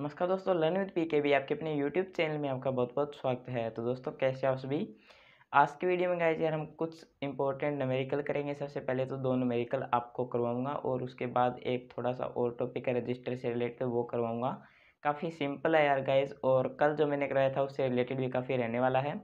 नमस्कार दोस्तों learn with P के भी आपके अपने यूट्यूब चैनल में आपका बहुत बहुत स्वागत है तो दोस्तों कैसे आप सभी आज की वीडियो में गए यार हम कुछ इंपॉर्टेंट नमेरिकल करेंगे सबसे पहले तो दो नमेरिकल आपको करवाऊंगा और उसके बाद एक थोड़ा सा और टॉपिक है रजिस्टर से रिलेटेड वो करवाऊंगा काफ़ी सिंपल है यार गाइज और कल जो मैंने कराया था उससे रिलेटेड भी काफ़ी रहने वाला है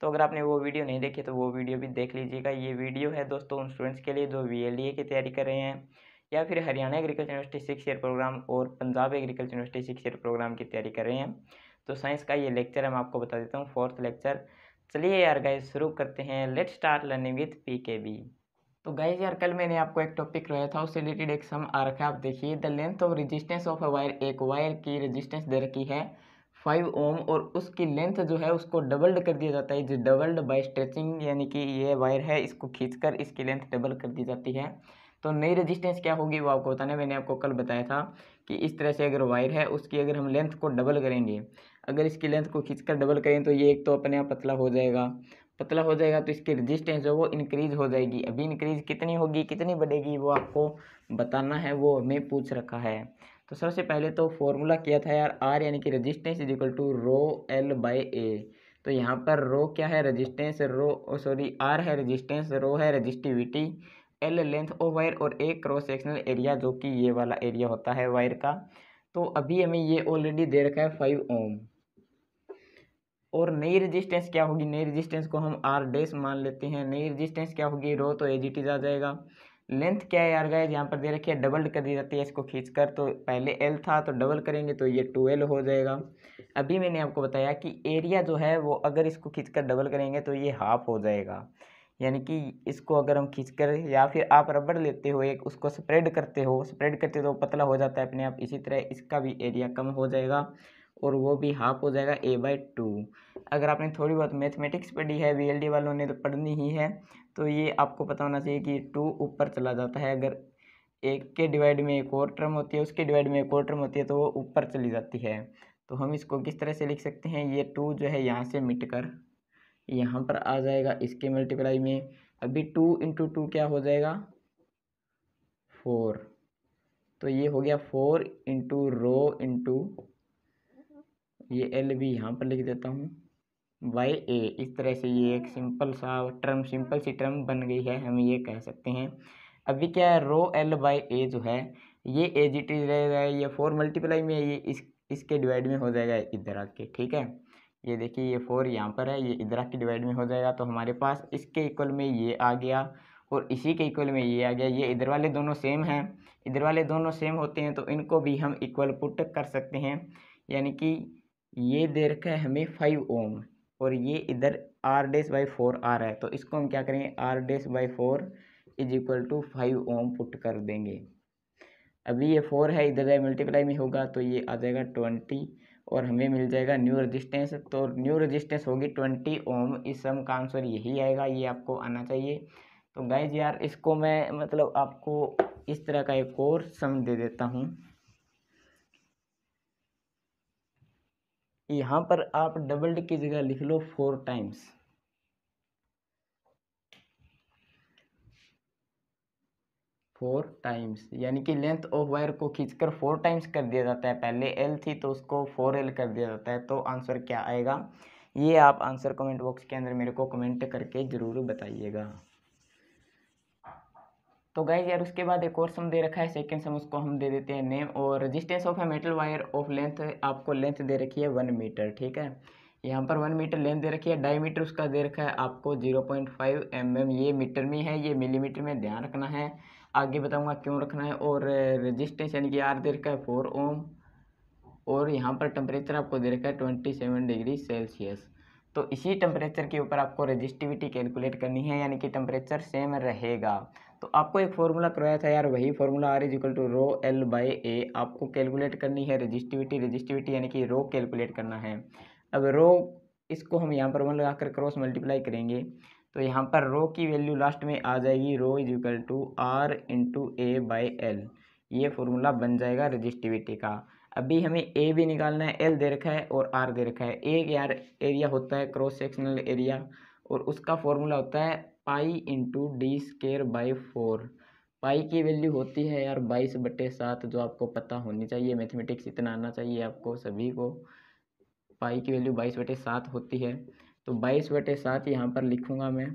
तो अगर आपने वो वीडियो नहीं देखी तो वो वीडियो भी देख लीजिएगा ये वीडियो है दोस्तों उन स्टूडेंट्स के लिए जो वी की तैयारी कर रहे हैं या फिर Haryana agriculture university six year programme और Punjab agriculture university six year programme की तैयारी कर रहे हैं तो साइंस का ये लेक्चर हम आपको बता देता हूँ फोर्थ लेक्चर चलिए यार गाइस शुरू करते हैं let start learning with P K B तो गाइज यार कल मैंने आपको एक टॉपिक रोया था उससे रिलेटेड एक सम आ रखा है आप देखिए the length of resistance of a wire एक वायर की रजिस्टेंस दे रखी है फाइव ओम और उसकी लेंथ जो है उसको डबल्ड कर दिया जाता है जो डबल्ड बाय स्ट्रेचिंग यानी कि ये वायर है इसको खींचकर इसकी लेंथ डबल कर दी जाती है तो नई रजिस्टेंस क्या होगी वो आपको बताना मैंने आपको कल बताया था कि इस तरह से अगर वायर है उसकी अगर हम लेंथ को डबल करेंगे अगर इसकी लेंथ को खींचकर डबल करें तो ये एक तो अपने आप पतला हो जाएगा पतला हो जाएगा तो इसकी रजिस्टेंस जो वो इंक्रीज हो जाएगी अभी इंक्रीज कितनी होगी कितनी बढ़ेगी वो आपको बताना है वो हमें पूछ रखा है तो सबसे पहले तो फॉर्मूला किया था यार आर यानी कि resistance is equal to rho L by A तो यहाँ पर रो क्या है रजिस्टेंस रो सॉरी आर है रजिस्टेंस रो है resistivity L length of wire और एक क्रॉस सेक्शनल एरिया जो कि ये वाला एरिया होता है वायर का तो अभी हमें ये ऑलरेडी दे रखा है फाइव ओम और नई रेजिस्टेंस क्या होगी नई रेजिस्टेंस को हम आर डेस मान लेते हैं नई रेजिस्टेंस क्या होगी रो तो एज इट इज आ जाएगा लेंथ क्या है यार गाइज यहाँ पर दे रखी है डबल कर दी जाती है इसको खींच कर तो पहले एल था तो डबल करेंगे तो ये टू एल हो जाएगा अभी मैंने आपको बताया कि एरिया जो है वो अगर इसको खींच कर डबल करेंगे तो ये हाफ हो जाएगा यानी कि इसको अगर हम खींच कर या फिर आप रबड़ लेते हो एक उसको स्प्रेड करते हो स्प्रेड करते हो तो पतला हो जाता है अपने आप इसी तरह इसका भी एरिया कम हो जाएगा और वो भी हाफ हो जाएगा ए बाई टू अगर आपने थोड़ी बहुत मैथमेटिक्स पढ़ी है वी वालों ने तो पढ़नी ही है तो ये आपको पता होना चाहिए कि टू ऊपर चला जाता है अगर एक के डिवाइड में एक और टर्म होती है उसके डिवाइड में एक और टर्म होती है तो वो ऊपर चली जाती है तो हम इसको किस तरह से लिख सकते हैं ये टू जो है यहाँ से मिट कर यहाँ पर आ जाएगा इसके मल्टीप्लाई में अभी टू इंटू टू क्या हो जाएगा फोर तो ये हो गया फोर इंटू रो इंटू ये एल भी यहाँ पर लिख देता हूँ वाई ए इस तरह से ये एक सिंपल सा टर्म सिंपल सी टर्म बन गई है हम ये कह सकते हैं अभी क्या है रो एल बाई ए जो है ये एजिट रह टी ये फोर मल्टीप्लाई में ये इस इसके डिवाइड में हो जाएगा इधर आके ठीक है ये देखिए ये फोर यहाँ पर है ये इधर के डिवाइड में हो जाएगा तो हमारे पास इसके इक्वल में ये आ गया और इसी के इक्वल में ये आ गया ये इधर वाले दोनों सेम हैं इधर वाले दोनों सेम होते हैं तो इनको भी हम इक्वल पुट कर सकते हैं यानी कि ये दे रखा है हमें फाइव ओम और ये इधर आर डेस बाई फोर आ रहा है तो इसको हम क्या करेंगे R dash by four is equal to five ohm put कर देंगे अभी ये फोर है इधर मल्टीप्लाई में होगा तो ये आ जाएगा ट्वेंटी और हमें मिल जाएगा न्यू रेजिस्टेंस तो न्यू रेजिस्टेंस होगी ट्वेंटी ओम इस सम का आंसर यही आएगा ये आपको आना चाहिए तो गाइज यार इसको मैं मतलब आपको इस तरह का एक और सम दे देता हूँ यहाँ पर आप डबल की जगह लिख लो फोर टाइम्स फोर टाइम्स यानी कि लेंथ ऑफ वायर को खींचकर फोर टाइम्स कर दिया जाता है पहले एल थी तो उसको फोर एल कर दिया जाता है तो आंसर क्या आएगा ये आप आंसर कमेंट बॉक्स के अंदर मेरे को कमेंट करके ज़रूर बताइएगा तो गाइज यार उसके बाद एक और सम दे रखा है सेकेंड सम उसको हम दे देते हैं नेम और resistance of a metal wire of length आपको लेंथ दे रखी है वन मीटर ठीक है यहाँ पर वन मीटर लेंथ दे रखी है डायमीटर उसका दे रखा है आपको zero point five M M ये मीटर में है ये मिलीमीटर में ध्यान रखना है आगे बताऊंगा क्यों रखना है और रजिस्टेंस यानी कि आर दे रखा है फोर ओम और यहाँ पर टेम्परेचर आपको दे रखा है ट्वेंटी सेवन डिग्री सेल्सियस तो इसी टेम्परेचर के ऊपर आपको रजिस्टिविटी कैलकुलेट करनी है यानी कि टेम्परेचर सेम रहेगा तो आपको एक फॉर्मूला करवाया था यार वही formula R is equal to rho L by A आपको कैलकुलेट करनी है रजिस्टिविटी रजिस्टिविटी यानी कि रो कैलकुलेट करना है अब रो इसको हम यहाँ पर वन लगा कर क्रॉस मल्टीप्लाई करेंगे तो यहाँ पर रो की वैल्यू लास्ट में आ जाएगी rho is equal to R into A by L ये फॉर्मूला बन जाएगा रजिस्टिविटी का अभी हमें ए भी निकालना है एल दे रखा है और आर दे रखा है ए यार एरिया होता है क्रॉस सेक्शनल एरिया और उसका फॉर्मूला होता है pi into D square by four pi की वैल्यू होती है यार बाईस बटे सात जो आपको पता होनी चाहिए मैथमेटिक्स इतना आना चाहिए आपको सभी को पाई की वैल्यू बाईस बटे सात होती है तो बाईस बटे सात यहाँ पर लिखूँगा मैं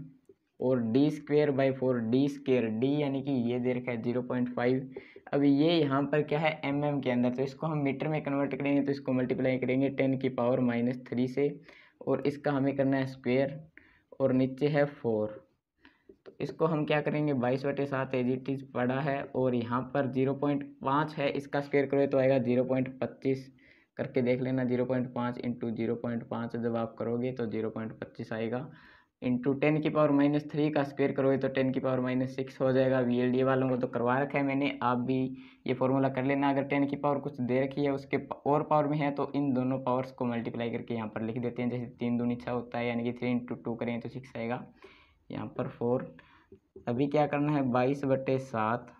और D square by four D square D यानी कि ये दे रखा है जीरो पॉइंट फाइव अब ये यहाँ पर क्या है एम mm एम के अंदर तो इसको हम मीटर में कन्वर्ट करेंगे तो इसको मल्टीप्लाई करेंगे टेन की पावर माइनस थ्री से और इसका हमें करना है स्क्वेयर और नीचे है फोर तो इसको हम क्या करेंगे बाईस बटे सात एज इज़ पड़ा है और यहाँ पर जीरो पॉइंट पाँच है इसका स्क्वेयर करो तो आएगा जीरो पॉइंट पच्चीस करके देख लेना जीरो पॉइंट पाँच इंटू जीरो पॉइंट पाँच जब आप करोगे तो जीरो पॉइंट पच्चीस आएगा इंटू टेन की पावर माइनस थ्री का स्क्वेयर करोगे तो टेन की पावर माइनस सिक्स हो जाएगा वी वालों को तो करवा रखा है मैंने आप भी ये फॉर्मूला कर लेना अगर टेन की पावर कुछ दे रखी है उसके और पावर में है तो इन दोनों पावर्स को मल्टीप्लाई करके यहाँ पर लिख देते हैं जैसे तीन दूनी छः होता है यानी कि थ्री इंटू टू करें तो सिक्स आएगा यहाँ पर फोर अभी क्या करना है बाईस बटे सात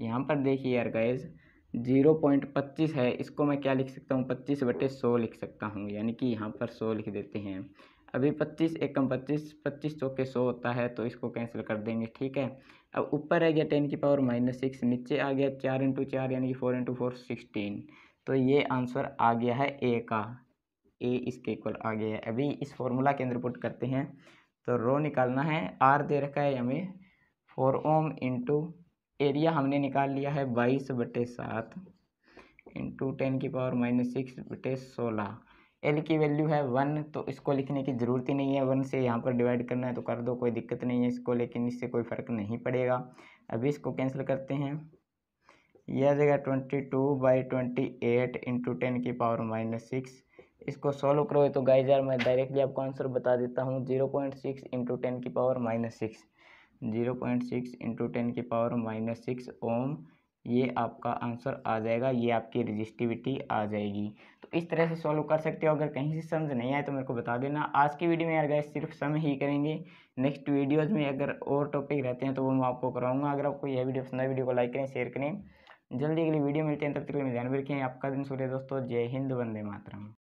यहाँ पर देखिए यार गाइज़ जीरो पॉइंट पच्चीस है इसको मैं क्या लिख सकता हूँ पच्चीस बटे सौ लिख सकता हूँ यानी कि यहाँ पर सौ लिख देते हैं अभी पच्चीस एकम पच्चीस पच्चीस सौ के सौ होता है तो इसको कैंसिल कर देंगे ठीक है अब ऊपर रह गया टेन की पावर माइनस सिक्स नीचे आ गया चार इंटू चार यानी कि फोर इंटू फोर सिक्सटीन तो ये आंसर आ गया है ए का ए इसके इक्वल आ गया है अभी इस फॉर्मूला के अंदर पुट करते हैं तो रो निकालना है आर दे रखा है हमें फोर ओम इंटू एरिया हमने निकाल लिया है बाईस बटे सात इंटू टेन की पावर माइनस सिक्स बटे सोलह एल की वैल्यू है वन तो इसको लिखने की ज़रूरत ही नहीं है वन से यहाँ पर डिवाइड करना है तो कर दो कोई दिक्कत नहीं है इसको लेकिन इससे कोई फ़र्क नहीं पड़ेगा अभी इसको कैंसिल करते हैं यह जगह twenty two by twenty eight into ten की पावर माइनस सिक्स इसको सॉल्व करो तो गाइजर मैं डायरेक्टली आपको आंसर बता देता हूँ zero point six into ten की power minus six zero point six into ten की पावर माइनस सिक्स ओम ये आपका आंसर आ जाएगा ये आपकी रजिस्टिविटी आ जाएगी तो इस तरह से सॉल्व कर सकते हो अगर कहीं से समझ नहीं आए तो मेरे को बता देना आज की वीडियो में यार गए सिर्फ सम ही करेंगे नेक्स्ट वीडियोज़ में अगर और टॉपिक रहते हैं तो वो मैं आपको कराऊंगा अगर आपको यह वीडियो पसंद है वीडियो को लाइक करें शेयर करें जल्दी अगली वीडियो मिलते हैं तब तक के लिए ध्यान भी रखें आपका दिन सूर्य दोस्तों जय हिंद वंदे मातरम